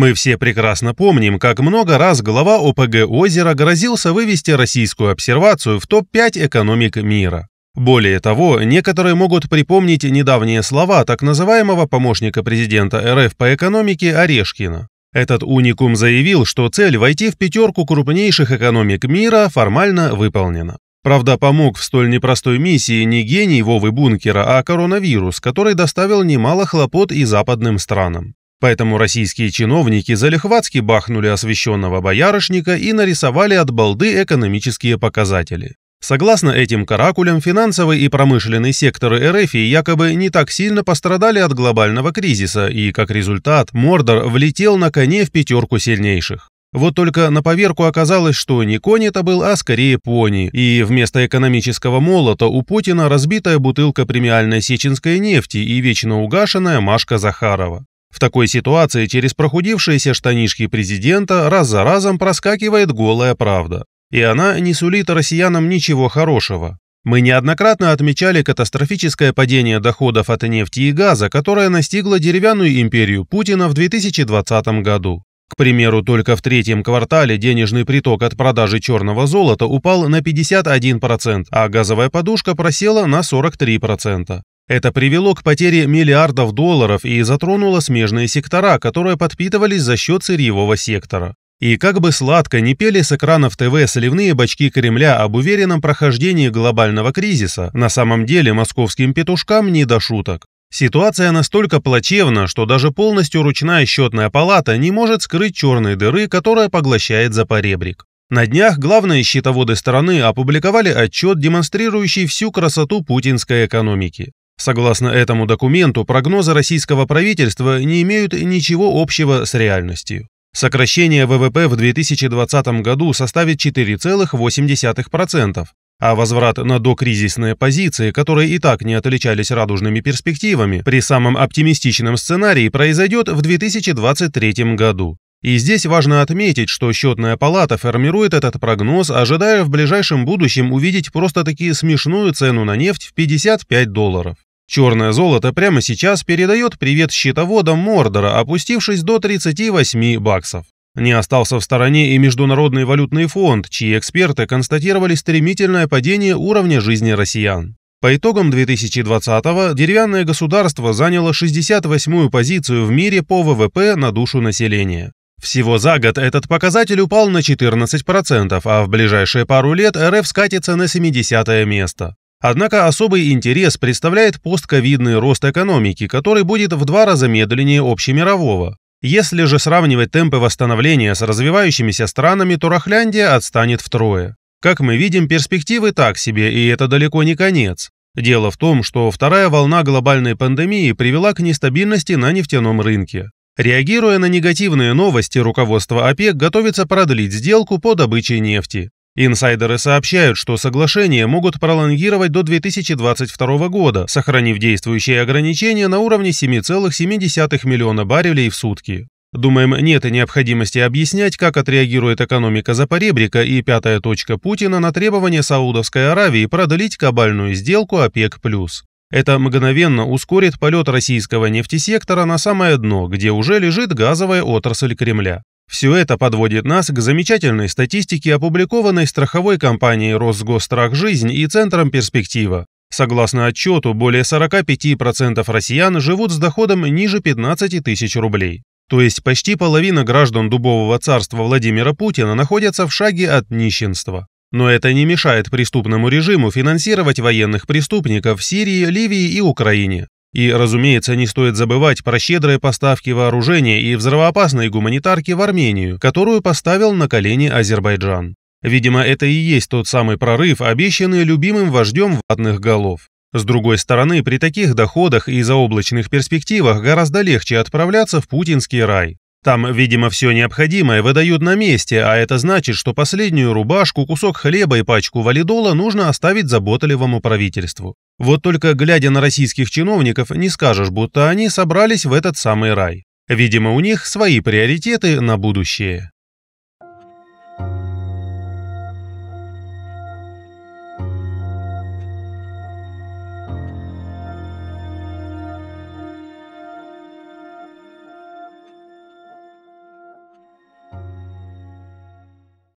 Мы все прекрасно помним, как много раз глава ОПГ «Озеро» грозился вывести российскую обсервацию в топ-5 экономик мира. Более того, некоторые могут припомнить недавние слова так называемого помощника президента РФ по экономике Орешкина. Этот уникум заявил, что цель войти в пятерку крупнейших экономик мира формально выполнена. Правда, помог в столь непростой миссии не гений Вовы Бункера, а коронавирус, который доставил немало хлопот и западным странам. Поэтому российские чиновники залихватски бахнули освещенного боярышника и нарисовали от балды экономические показатели. Согласно этим каракулям, финансовый и промышленный секторы РФ якобы не так сильно пострадали от глобального кризиса, и, как результат, Мордор влетел на коне в пятерку сильнейших. Вот только на поверку оказалось, что не конь это был, а скорее пони, и вместо экономического молота у Путина разбитая бутылка премиальной сеченской нефти и вечно угашенная Машка Захарова. В такой ситуации через прохудившиеся штанишки президента раз за разом проскакивает голая правда. И она не сулит россиянам ничего хорошего. Мы неоднократно отмечали катастрофическое падение доходов от нефти и газа, которое настигло деревянную империю Путина в 2020 году. К примеру, только в третьем квартале денежный приток от продажи черного золота упал на 51%, а газовая подушка просела на 43%. Это привело к потере миллиардов долларов и затронуло смежные сектора, которые подпитывались за счет сырьевого сектора. И как бы сладко не пели с экранов ТВ сливные бачки Кремля об уверенном прохождении глобального кризиса, на самом деле московским петушкам не до шуток. Ситуация настолько плачевна, что даже полностью ручная счетная палата не может скрыть черные дыры, которая поглощает запоребрик. На днях главные счетоводы страны опубликовали отчет, демонстрирующий всю красоту путинской экономики. Согласно этому документу, прогнозы российского правительства не имеют ничего общего с реальностью. Сокращение ВВП в 2020 году составит 4,8%, а возврат на докризисные позиции, которые и так не отличались радужными перспективами, при самом оптимистичном сценарии произойдет в 2023 году. И здесь важно отметить, что счетная палата формирует этот прогноз, ожидая в ближайшем будущем увидеть просто-таки смешную цену на нефть в 55 долларов. Черное золото прямо сейчас передает привет счетоводам Мордора, опустившись до 38 баксов. Не остался в стороне и Международный валютный фонд, чьи эксперты констатировали стремительное падение уровня жизни россиян. По итогам 2020-го деревянное государство заняло 68-ю позицию в мире по ВВП на душу населения. Всего за год этот показатель упал на 14%, а в ближайшие пару лет РФ скатится на 70 е место. Однако особый интерес представляет постковидный рост экономики, который будет в два раза медленнее общемирового. Если же сравнивать темпы восстановления с развивающимися странами, то Рахляндия отстанет втрое. Как мы видим, перспективы так себе, и это далеко не конец. Дело в том, что вторая волна глобальной пандемии привела к нестабильности на нефтяном рынке. Реагируя на негативные новости, руководство ОПЕК готовится продлить сделку по добыче нефти. Инсайдеры сообщают, что соглашения могут пролонгировать до 2022 года, сохранив действующие ограничения на уровне 7,7 миллиона баррелей в сутки. Думаем, нет необходимости объяснять, как отреагирует экономика Запоребрика и пятая точка Путина на требование Саудовской Аравии продлить кабальную сделку ОПЕК+. Это мгновенно ускорит полет российского нефтесектора на самое дно, где уже лежит газовая отрасль Кремля. Все это подводит нас к замечательной статистике, опубликованной страховой компанией Жизнь и Центром перспектива. Согласно отчету, более 45% россиян живут с доходом ниже 15 тысяч рублей. То есть почти половина граждан Дубового царства Владимира Путина находятся в шаге от нищенства. Но это не мешает преступному режиму финансировать военных преступников в Сирии, Ливии и Украине. И, разумеется, не стоит забывать про щедрые поставки вооружения и взрывоопасной гуманитарки в Армению, которую поставил на колени Азербайджан. Видимо, это и есть тот самый прорыв, обещанный любимым вождем ватных голов. С другой стороны, при таких доходах и заоблачных перспективах гораздо легче отправляться в путинский рай. Там, видимо, все необходимое выдают на месте, а это значит, что последнюю рубашку, кусок хлеба и пачку валидола нужно оставить заботливому правительству. Вот только глядя на российских чиновников, не скажешь, будто они собрались в этот самый рай. Видимо, у них свои приоритеты на будущее.